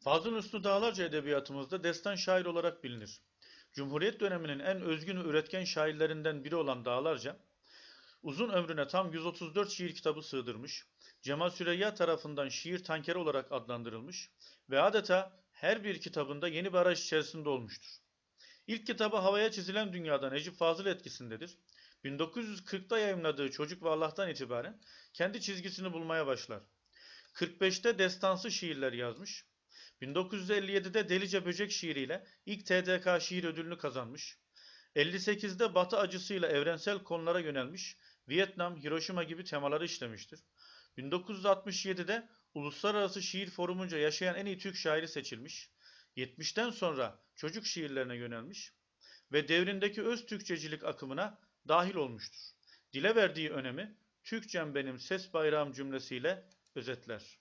Fazıl Üstü Dağlarca edebiyatımızda destan şair olarak bilinir. Cumhuriyet döneminin en özgün üretken şairlerinden biri olan Dağlarca, uzun ömrüne tam 134 şiir kitabı sığdırmış, Cemal Süreyya tarafından şiir tankeri olarak adlandırılmış ve adeta her bir kitabında yeni bir araç içerisinde olmuştur. İlk kitabı Havaya Çizilen Dünya'dan Necip Fazıl etkisindedir. 1940'da yayımladığı Çocuk ve Allah'tan itibaren kendi çizgisini bulmaya başlar. 45'te destansı şiirler yazmış, 1957'de Delice Böcek şiiriyle ilk TDK şiir ödülünü kazanmış. 58'de Batı acısıyla evrensel konulara yönelmiş, Vietnam, Hiroşima gibi temaları işlemiştir. 1967'de Uluslararası Şiir Forumunca yaşayan en iyi Türk şairi seçilmiş. 70'ten sonra çocuk şiirlerine yönelmiş ve devrindeki öz Türkçecilik akımına dahil olmuştur. Dile verdiği önemi Türkçem benim ses bayrağım cümlesiyle özetler.